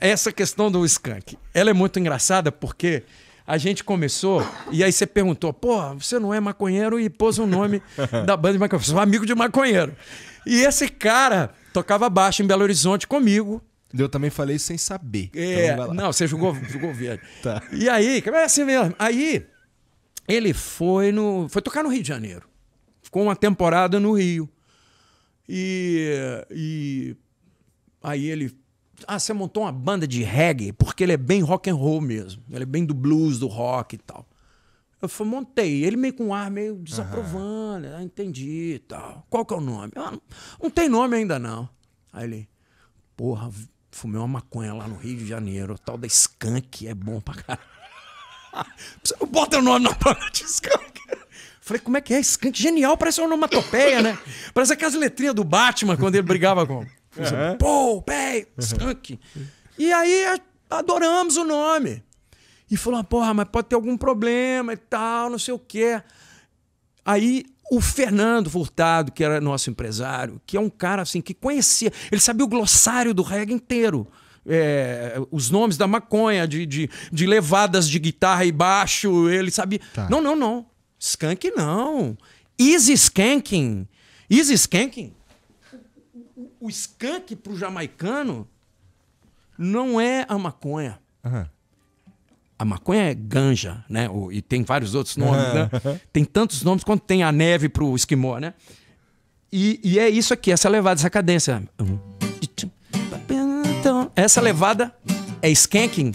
essa questão do skunk, ela é muito engraçada porque a gente começou e aí você perguntou, pô, você não é maconheiro e pôs o nome da banda de maconheiro, sou é um amigo de maconheiro. E esse cara tocava baixo em Belo Horizonte comigo. Eu também falei sem saber. É, então não, você jogou, jogou verde. tá. E aí, é assim mesmo. Aí ele foi no, foi tocar no Rio de Janeiro. Ficou uma temporada no Rio. E, e aí ele ah, você montou uma banda de reggae porque ele é bem rock and roll mesmo. Ele é bem do blues, do rock e tal. Eu falei, montei. Ele meio com um ar meio desaprovando. Ah, entendi e tal. Qual que é o nome? Ah, não, não tem nome ainda não. Aí ele, porra, fumei uma maconha lá no Rio de Janeiro. O tal da Skank é bom pra caralho. Você não bota o nome na banda de Skank. Falei, como é que é? Skank genial, parece uma onomatopeia, né? Parece aquelas letrinhas do Batman quando ele brigava com... Pou, Paul, Pay, Skunk. E aí adoramos o nome. E falou, porra, mas pode ter algum problema e tal, não sei o quê. Aí o Fernando Furtado, que era nosso empresário, que é um cara assim que conhecia, ele sabia o glossário do reggae inteiro. É, os nomes da maconha, de, de, de, levadas de guitarra e baixo, ele sabia. Tá. Não, não, não. Skank não. Easy Skanking. Easy Skanking o skunk pro jamaicano não é a maconha. Uhum. A maconha é ganja, né? E tem vários outros nomes, uhum. né? Tem tantos nomes quanto tem a neve pro esquimó, né? E, e é isso aqui, essa levada, essa cadência. Essa levada é skanking.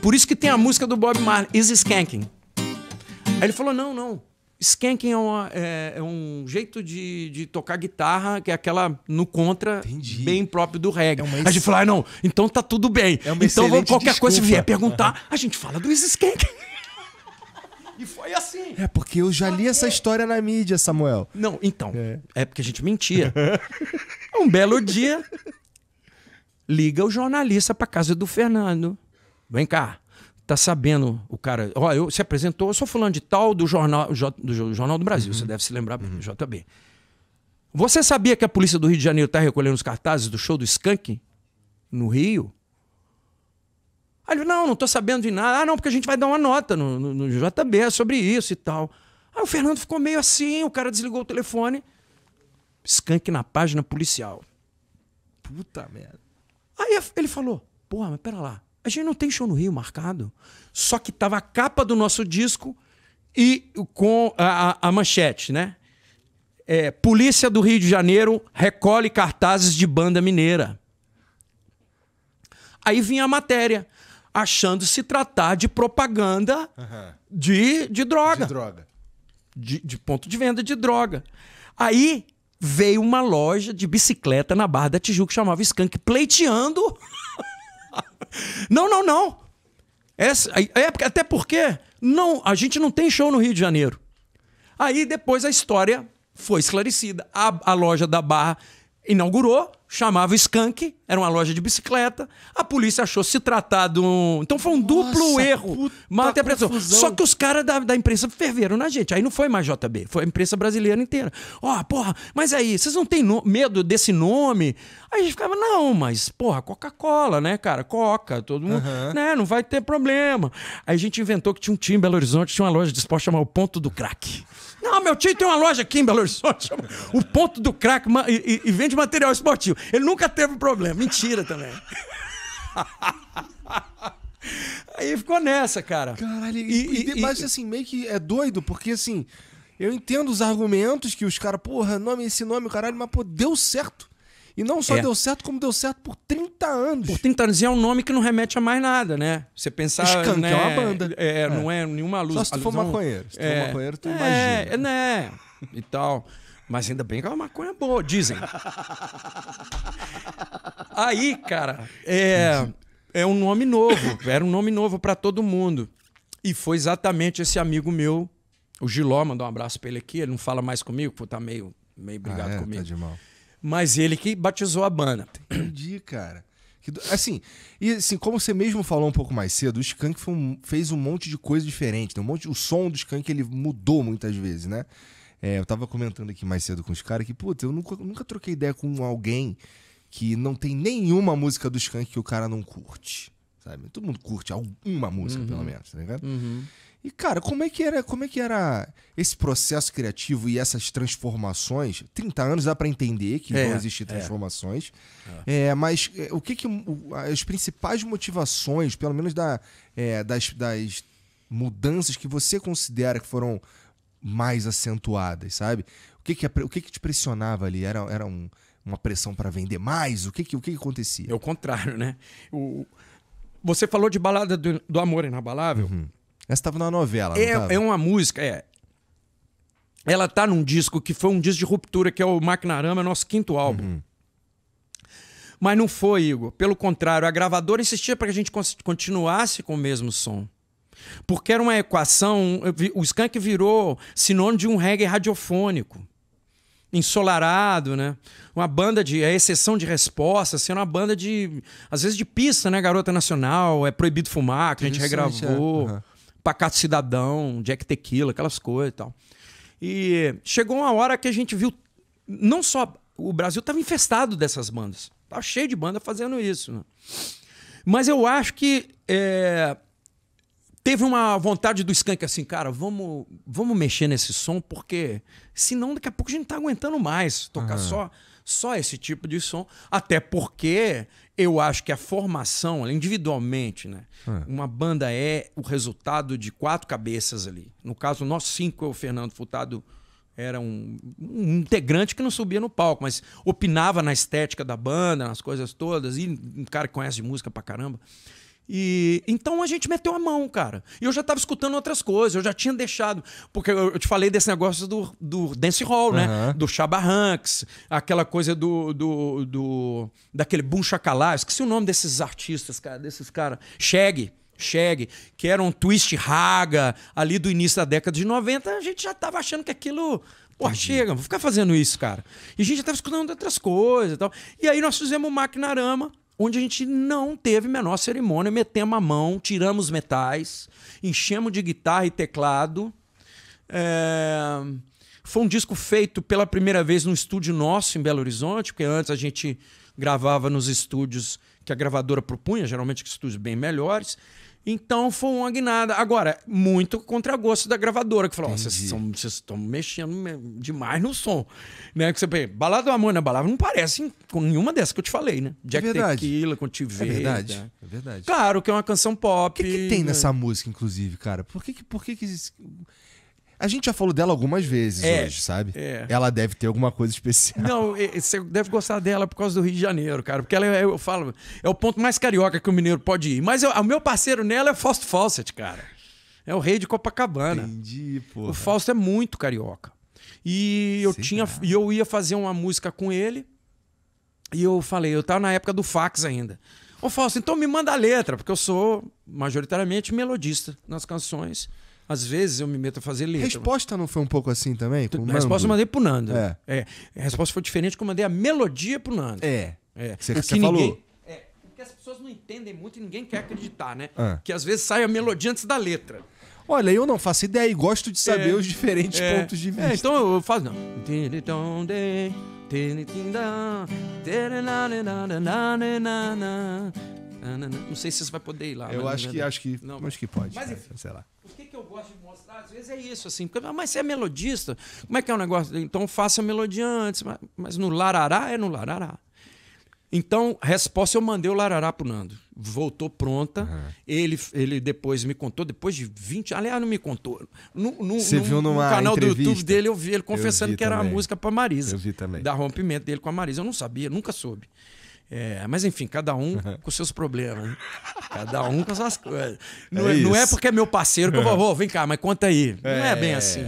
Por isso que tem a música do Bob Marley, Is Skanking. Aí ele falou: não, não. Skanking é, uma, é, é um jeito de, de, tocar guitarra que é aquela no contra, Entendi. bem próprio do reggae. É a gente fala, ah, não, então tá tudo bem. É então qualquer desculpa. coisa, se vier perguntar, uhum. a gente fala do Skanking. E foi assim. É, porque eu já li essa história na mídia, Samuel. Não, então. É, é porque a gente mentia. um belo dia, liga o jornalista pra casa do Fernando. Vem cá tá sabendo o cara. Ó, eu se apresentou, eu sou fulano de tal do Jornal, do, jornal do Brasil, uhum. você deve se lembrar, uhum. JB. Você sabia que a polícia do Rio de Janeiro tá recolhendo os cartazes do show do Skank no Rio? Aí ele, não, não tô sabendo de nada. Ah, não, porque a gente vai dar uma nota no, no, no JB é sobre isso e tal. Aí o Fernando ficou meio assim, o cara desligou o telefone. Skank na página policial. Puta merda. Aí ele falou, porra, mas pera lá. A gente não tem show no Rio marcado. Só que tava a capa do nosso disco e com a, a, a manchete, né? É, Polícia do Rio de Janeiro recolhe cartazes de banda mineira. Aí vinha a matéria, achando se tratar de propaganda uhum. de, de droga. De droga. De, de ponto de venda de droga. Aí veio uma loja de bicicleta na Barra da Tijuca que chamava Skank, pleiteando não, não, não. Essa, é, até porque não, a gente não tem show no Rio de Janeiro. Aí depois a história foi esclarecida. A, a loja da Barra inaugurou, chamava Skunk, era uma loja de bicicleta. A polícia achou se tratar de um. Então foi um Nossa, duplo erro, má interpretação. Só que os caras da, da imprensa ferveram na gente. Aí não foi mais JB, foi a imprensa brasileira inteira. Ó, oh, porra, mas aí, vocês não têm no... medo desse nome? Aí a gente ficava, não, mas, porra, Coca-Cola, né, cara? Coca, todo mundo. Né, não vai ter problema. Aí a gente inventou que tinha um time em Belo Horizonte, tinha uma loja de esporte chamada O Ponto do Crack. Não, meu tio tem uma loja aqui em Belo Horizonte, o Ponto do Crack e, e, e vende material esportivo. Ele nunca teve problema. Mentira também. Aí ficou nessa, cara. Caralho, e, e, e, mas assim, meio que é doido, porque assim, eu entendo os argumentos que os caras, porra, nome esse nome, caralho, mas pô, deu certo. E não só é. deu certo, como deu certo por 30 anos. Por 30 anos. E é um nome que não remete a mais nada, né? Você pensar... Skank né? é uma né? banda. É, é, é, não é nenhuma luz. Só se tu for maconheiro. Se tu é, for maconheiro, tu é, imagina. É, né? e tal. Mas ainda bem que é uma maconha boa, dizem. Aí, cara, é, é um nome novo. Era um nome novo para todo mundo. E foi exatamente esse amigo meu, o Giló, mandou um abraço pra ele aqui. Ele não fala mais comigo, porque tá meio, meio brigado ah, é? comigo. Tá de mal. Mas ele que batizou a banda. Entendi, cara. Assim, e assim, como você mesmo falou um pouco mais cedo, o Skank um, fez um monte de coisa diferente. Né? Um monte, o som do Skank ele mudou muitas vezes, né? É, eu tava comentando aqui mais cedo com os caras que, puta, eu nunca, nunca troquei ideia com alguém que não tem nenhuma música do Skank que o cara não curte. Sabe? Todo mundo curte alguma música, uhum. pelo menos, tá ligado? Uhum. E, cara, como é que era como é que era esse processo criativo e essas transformações? 30 anos dá para entender que é, vão existir é. transformações. É. é mas é, o que, que o, as principais motivações, pelo menos da, é, das, das mudanças que você considera que foram mais acentuadas, sabe? O que que, o que, que te pressionava ali? Era, era um, uma pressão para vender mais? O que que, o que, que acontecia? É o contrário, né? O, você falou de Balada do, do Amor Inabalável. Uhum. Essa estava na novela, é, é uma música, é. Ela tá num disco que foi um disco de ruptura, que é o Maquinarama, nosso quinto álbum. Uhum. Mas não foi, Igor. Pelo contrário, a gravadora insistia para que a gente continuasse com o mesmo som. Porque era uma equação. O skunk virou sinônimo de um reggae radiofônico. Ensolarado, né? Uma banda de. A é exceção de resposta, sendo assim, uma banda de. Às vezes de pista, né? Garota Nacional, é proibido fumar, que a gente é. regravou. É. Uhum. Pacato Cidadão, Jack Tequila, aquelas coisas e tal. E chegou uma hora que a gente viu. Não só. O Brasil estava infestado dessas bandas. Tava cheio de banda fazendo isso. Né? Mas eu acho que é, teve uma vontade do skunk assim, cara, vamos, vamos mexer nesse som, porque senão daqui a pouco a gente não tá aguentando mais tocar só, só esse tipo de som. Até porque eu acho que a formação, individualmente, né? É. Uma banda é o resultado de quatro cabeças ali. No caso, nós cinco, eu, Fernando Furtado, era um, um, integrante que não subia no palco, mas opinava na estética da banda, nas coisas todas, e um cara que conhece de música pra caramba. E então a gente meteu a mão, cara. E eu já estava escutando outras coisas, eu já tinha deixado. Porque eu te falei desse negócio do, do dance hall, uhum. né? Do Shabba Hanks, aquela coisa do. do, do daquele bum Chacalá. Esqueci o nome desses artistas, cara, desses caras. Chegue. Shag, que era um twist raga ali do início da década de 90, a gente já tava achando que aquilo. Pô, chega, vou ficar fazendo isso, cara. E a gente já tava escutando outras coisas e tal. E aí nós fizemos o Arama onde a gente não teve menor cerimônia, metemos a mão, tiramos metais, enchemos de guitarra e teclado. É... Foi um disco feito pela primeira vez num estúdio nosso em Belo Horizonte, porque antes a gente gravava nos estúdios que a gravadora propunha, geralmente estúdios bem melhores. Então foi uma guinada. Agora, muito contra gosto da gravadora, que falou: vocês oh, estão mexendo demais no som. Né? Que você pensa, Balada do Amor na né, Balada não parece com nenhuma dessas que eu te falei, né? É Jack é verdade. Tequila, com TV. É verdade. Né? É verdade. Claro que é uma canção pop. O que, que tem né? nessa música, inclusive, cara? Por que, que, por que, que a gente já falou dela algumas vezes é, hoje, sabe? É. Ela deve ter alguma coisa especial. Não, você deve gostar dela por causa do Rio de Janeiro, cara. Porque ela, é, eu falo, é o ponto mais carioca que o mineiro pode ir. Mas eu, o meu parceiro nela é o Fausto Fawcett, cara. É o rei de Copacabana. Entendi, pô. O Fausto é muito carioca. E eu, tinha, e eu ia fazer uma música com ele. E eu falei, eu tava na época do fax ainda. Ô Fausto, então me manda a letra, porque eu sou majoritariamente melodista nas canções às vezes eu me meto a fazer letra. Resposta não foi um pouco assim também? Com a resposta eu mandei pro Nando. É. é. A resposta foi diferente que eu mandei a melodia pro Nando. É. é. Você, que você falou. é, porque as pessoas não entendem muito e ninguém quer acreditar, né? Ah. Que às vezes sai a melodia antes da letra. Olha, eu não faço ideia e gosto de saber é, os diferentes é, pontos de é, vista. É, então eu faço, não. Ah, não sei se você vai poder ir lá. Eu acho que, acho que, não. acho que pode. Mas, é, enfim, sei lá. O que, que eu gosto de mostrar, às vezes, é isso, assim. Porque, mas você é melodista? Como é que é o negócio? Então faça a melodia antes. Mas, mas no larará é no larará. Então, resposta, eu mandei o larará pro Nando. Voltou pronta. Uhum. Ele, ele depois me contou, depois de 20... Aliás, não me contou. No, no, Você no, viu numa no canal entrevista. do YouTube dele, eu vi ele confessando vi que também. era a música pra Marisa. Eu vi também. Da rompimento dele com a Marisa. Eu não sabia, nunca soube. É, mas enfim, cada um uhum. com seus problemas. Né? Cada um com suas coisas. É não é, não é porque é meu parceiro que eu vou, vem cá, mas conta aí. Não é bem é. assim.